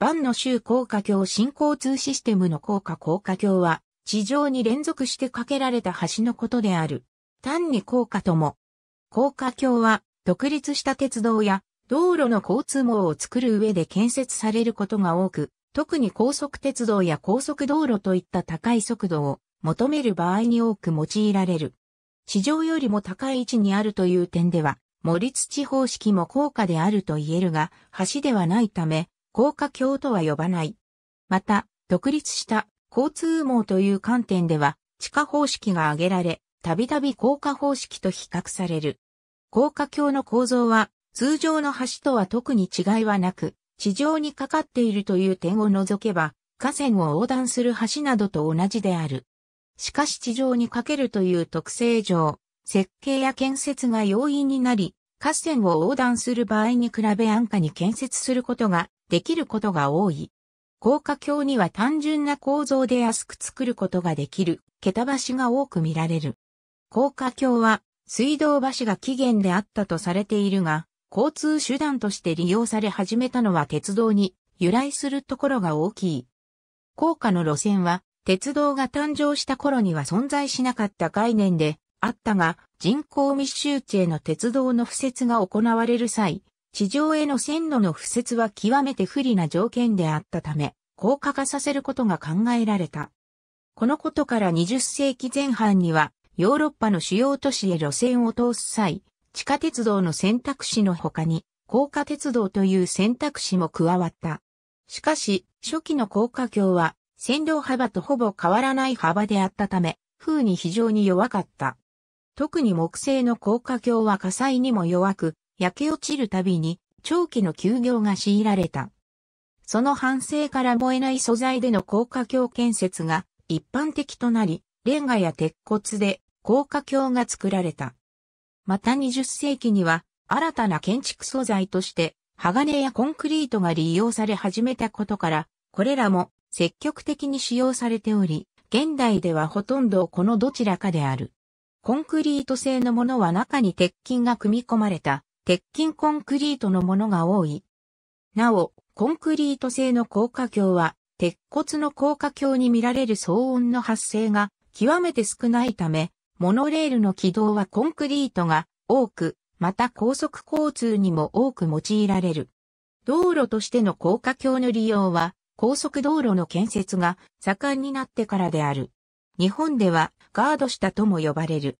万の州高架橋新交通システムの高架高架橋は、地上に連続して架けられた橋のことである。単に高架とも。高架橋は、独立した鉄道や道路の交通網を作る上で建設されることが多く、特に高速鉄道や高速道路といった高い速度を求める場合に多く用いられる。地上よりも高い位置にあるという点では、森土方式も高架であると言えるが、橋ではないため、高架橋とは呼ばない。また、独立した交通網という観点では、地下方式が挙げられ、たびたび高架方式と比較される。高架橋の構造は、通常の橋とは特に違いはなく、地上にかかっているという点を除けば、河川を横断する橋などと同じである。しかし地上にかけるという特性上、設計や建設が容易になり、河川を横断する場合に比べ安価に建設することができることが多い。高架橋には単純な構造で安く作ることができる、桁橋が多く見られる。高架橋は水道橋が起源であったとされているが、交通手段として利用され始めたのは鉄道に由来するところが大きい。高架の路線は鉄道が誕生した頃には存在しなかった概念であったが、人口密集地への鉄道の付設が行われる際、地上への線路の付設は極めて不利な条件であったため、高架化させることが考えられた。このことから20世紀前半には、ヨーロッパの主要都市へ路線を通す際、地下鉄道の選択肢の他に、高架鉄道という選択肢も加わった。しかし、初期の高架橋は、線路幅とほぼ変わらない幅であったため、風に非常に弱かった。特に木製の高架橋は火災にも弱く、焼け落ちるたびに長期の休業が強いられた。その反省から燃えない素材での高架橋建設が一般的となり、レンガや鉄骨で高架橋が作られた。また20世紀には新たな建築素材として鋼やコンクリートが利用され始めたことから、これらも積極的に使用されており、現代ではほとんどこのどちらかである。コンクリート製のものは中に鉄筋が組み込まれた鉄筋コンクリートのものが多い。なお、コンクリート製の高架橋は、鉄骨の高架橋に見られる騒音の発生が極めて少ないため、モノレールの軌道はコンクリートが多く、また高速交通にも多く用いられる。道路としての高架橋の利用は、高速道路の建設が盛んになってからである。日本ではガード下とも呼ばれる。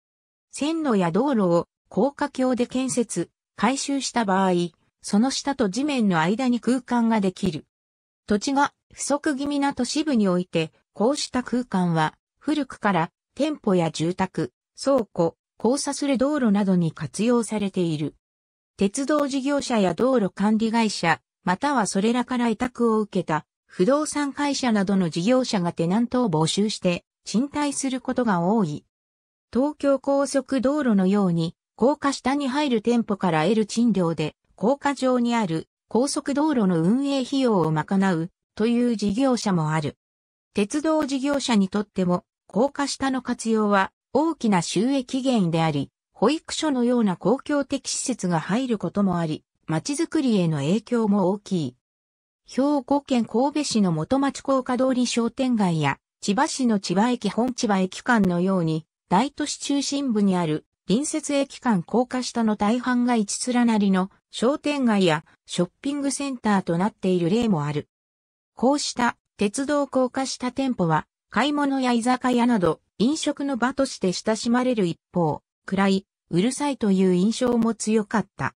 線路や道路を高架橋で建設、回収した場合、その下と地面の間に空間ができる。土地が不足気味な都市部において、こうした空間は、古くから店舗や住宅、倉庫、交差する道路などに活用されている。鉄道事業者や道路管理会社、またはそれらから委託を受けた不動産会社などの事業者がテナントを募集して賃貸することが多い。東京高速道路のように高架下に入る店舗から得る賃料で、高架上にある高速道路の運営費用を賄うという事業者もある。鉄道事業者にとっても高架下の活用は大きな収益源であり、保育所のような公共的施設が入ることもあり、街づくりへの影響も大きい。兵庫県神戸市の元町高架通り商店街や、千葉市の千葉駅本千葉駅間のように、大都市中心部にある隣接駅間高架下の大半が一連なりの商店街やショッピングセンターとなっている例もある。こうした鉄道高架下店舗は買い物や居酒屋など飲食の場として親しまれる一方、暗い、うるさいという印象も強かった。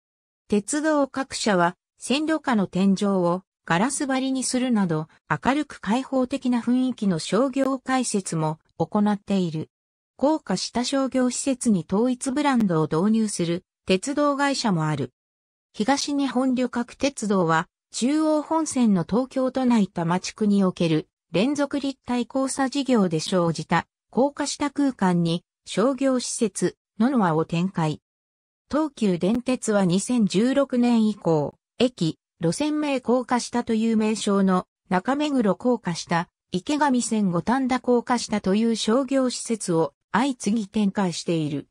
鉄道各社は線路下の天井をガラス張りにするなど明るく開放的な雰囲気の商業解説も行っている。高架下商業施設に統一ブランドを導入する鉄道会社もある。東日本旅客鉄道は中央本線の東京都内多摩地区における連続立体交差事業で生じた高架下空間に商業施設、ののアを展開。東急電鉄は2016年以降、駅、路線名高架下という名称の中目黒高架下、池上線五反田高架下という商業施設を相次ぎ展開している。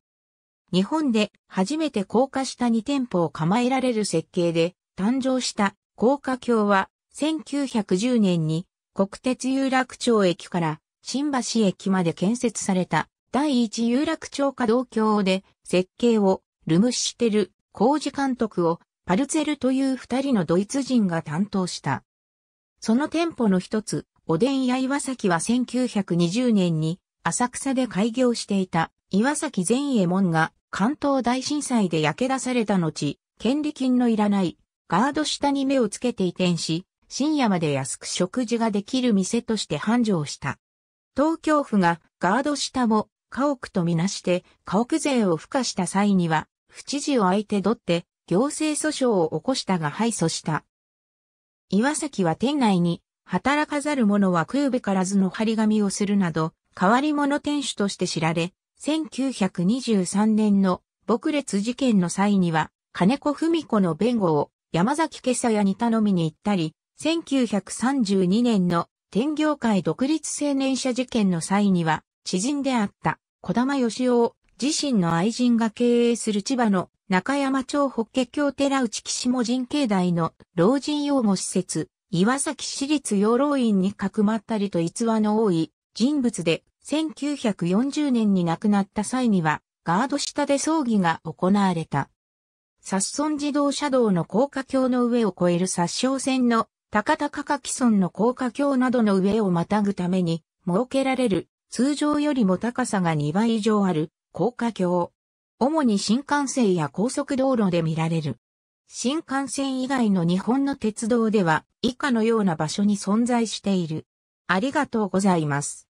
日本で初めて高架下に店舗を構えられる設計で誕生した高架橋は1910年に国鉄有楽町駅から新橋駅まで建設された第一有楽町稼働橋で設計をルムシテル工事監督をパルツェルという二人のドイツ人が担当した。その店舗の一つ、おでんや岩崎は1920年に浅草で開業していた岩崎善右衛門が関東大震災で焼け出された後、権利金のいらないガード下に目をつけて移転し、深夜まで安く食事ができる店として繁盛した。東京府がガード下を家屋とみなして家屋税を付加した際には、府知事を相手取って行政訴訟を起こしたが敗訴した。岩崎は店内に働かざる者は食うべからずの張り紙をするなど、変わり者店主として知られ、1923年の牧列事件の際には、金子文子の弁護を山崎けさやに頼みに行ったり、1932年の天業界独立青年者事件の際には、知人であった小玉義夫を自身の愛人が経営する千葉の中山町法華経寺内岸も人境内の老人養護施設、岩崎市立養老院にかくまったりと逸話の多い人物で1940年に亡くなった際には、ガード下で葬儀が行われた。殺ッ自動車道の高架橋の上を越える殺傷線の高田高木村の高架橋などの上をまたぐために設けられる通常よりも高さが2倍以上ある高架橋。主に新幹線や高速道路で見られる。新幹線以外の日本の鉄道では以下のような場所に存在している。ありがとうございます。